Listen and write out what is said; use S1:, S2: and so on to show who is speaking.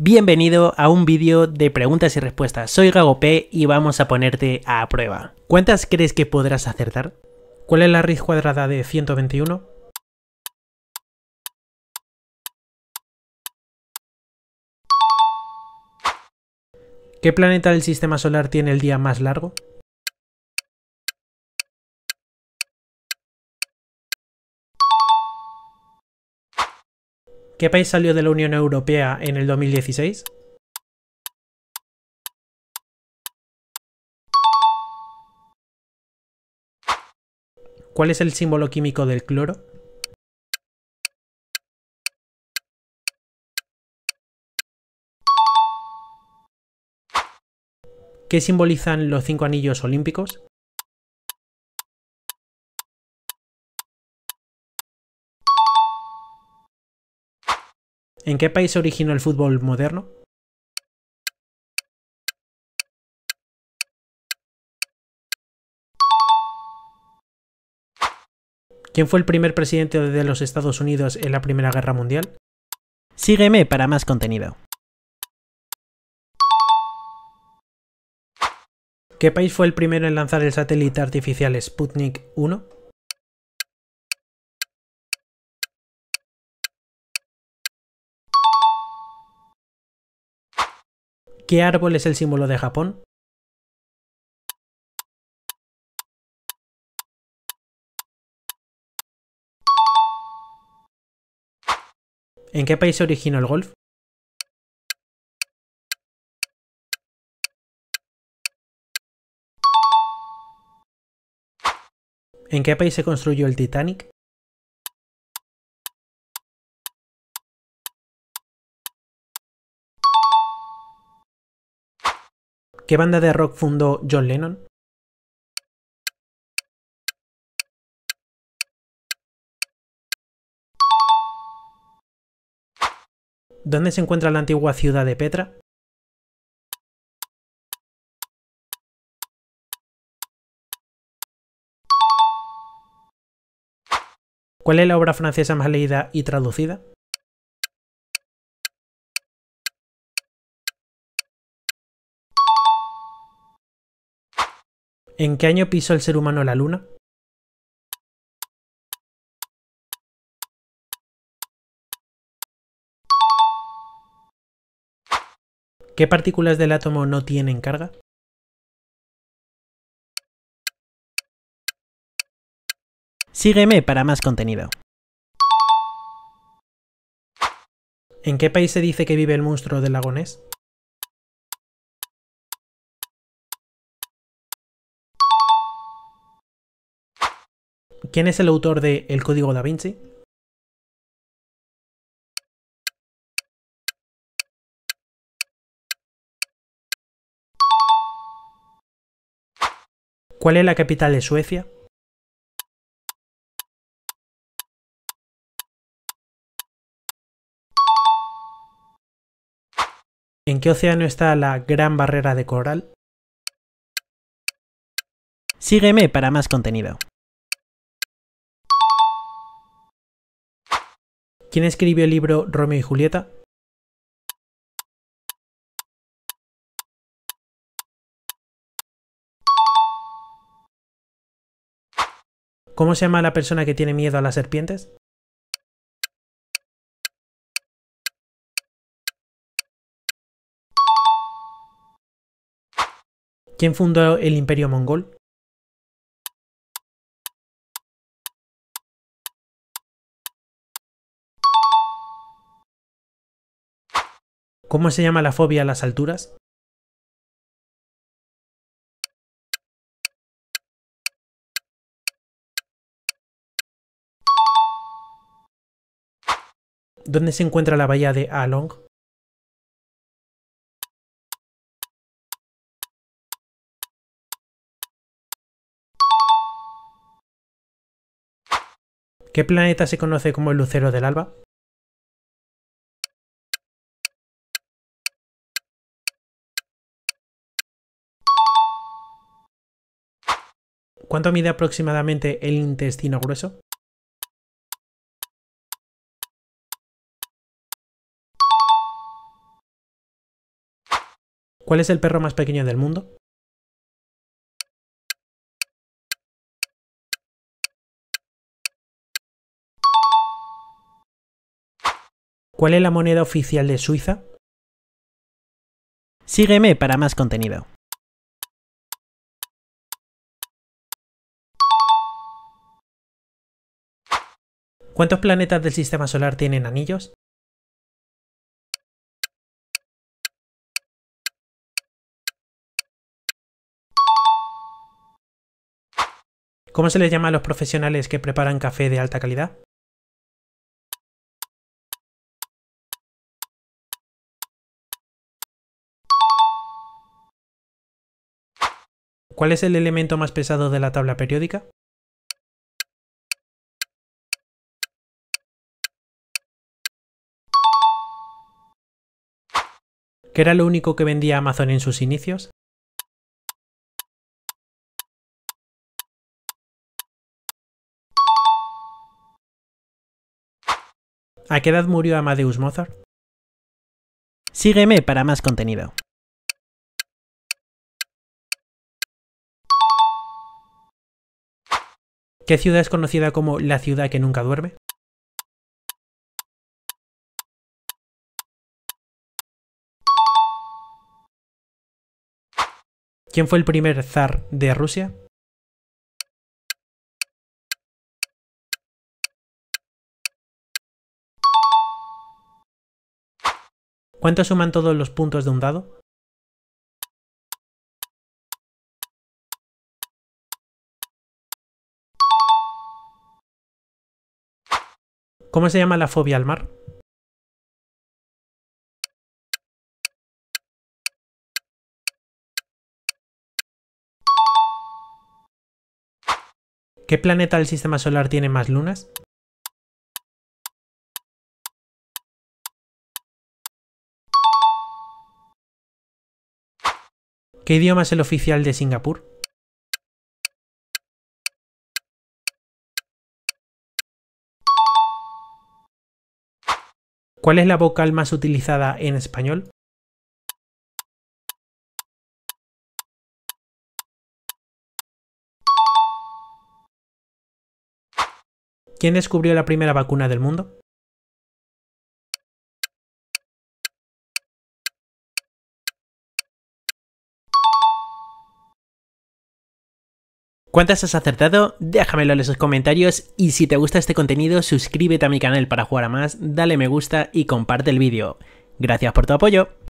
S1: Bienvenido a un vídeo de preguntas y respuestas. Soy Gago y vamos a ponerte a prueba. ¿Cuántas crees que podrás acertar? ¿Cuál es la raíz cuadrada de 121? ¿Qué planeta del sistema solar tiene el día más largo? ¿Qué país salió de la Unión Europea en el 2016?
S2: ¿Cuál es el símbolo químico del cloro? ¿Qué simbolizan los cinco anillos olímpicos? ¿En qué país originó el fútbol moderno?
S1: ¿Quién fue el primer presidente de los Estados Unidos en la Primera Guerra Mundial? Sígueme para más contenido. ¿Qué país fue el primero en lanzar el satélite artificial Sputnik 1?
S2: ¿Qué árbol es el símbolo de Japón? ¿En qué país se originó el golf? ¿En qué país se construyó el Titanic? ¿Qué banda de rock fundó John Lennon? ¿Dónde se encuentra la antigua ciudad de Petra? ¿Cuál es la obra francesa más leída y traducida? ¿En qué año pisó el ser humano la luna? ¿Qué partículas del átomo no tienen carga?
S1: Sígueme para más contenido. ¿En qué país se dice que vive el monstruo
S2: del lagonés? ¿Quién es el autor de El Código da Vinci? ¿Cuál es la capital de Suecia?
S1: ¿En qué océano está la Gran Barrera de Coral? Sígueme para más contenido. ¿Quién escribió el libro Romeo y Julieta? ¿Cómo se llama la persona que tiene miedo a las serpientes?
S2: ¿Quién fundó el Imperio Mongol? ¿Cómo se llama la fobia a las alturas? ¿Dónde se encuentra la bahía de Along? ¿Qué planeta se conoce como el lucero del alba?
S1: ¿Cuánto mide aproximadamente el intestino grueso?
S2: ¿Cuál es el perro más pequeño del mundo?
S1: ¿Cuál es la moneda oficial de Suiza? Sígueme para más contenido.
S2: ¿Cuántos planetas del sistema solar tienen anillos?
S1: ¿Cómo se les llama a los profesionales que preparan café de alta calidad?
S2: ¿Cuál es el elemento más pesado de la tabla periódica? era lo único que vendía Amazon en sus inicios? ¿A qué edad murió Amadeus Mozart? Sígueme
S1: para más contenido. ¿Qué ciudad es conocida como la ciudad que nunca duerme?
S2: ¿Quién fue el primer zar de Rusia? ¿Cuánto suman todos los puntos de un dado? ¿Cómo se llama la fobia al mar? ¿Qué planeta del sistema solar tiene más lunas? ¿Qué idioma es el oficial de Singapur? ¿Cuál es la vocal más utilizada en español? ¿Quién descubrió la primera vacuna del mundo?
S1: ¿Cuántas has acertado? Déjamelo en los comentarios y si te gusta este contenido suscríbete a mi canal para jugar a más, dale me gusta y comparte el vídeo. Gracias por tu apoyo.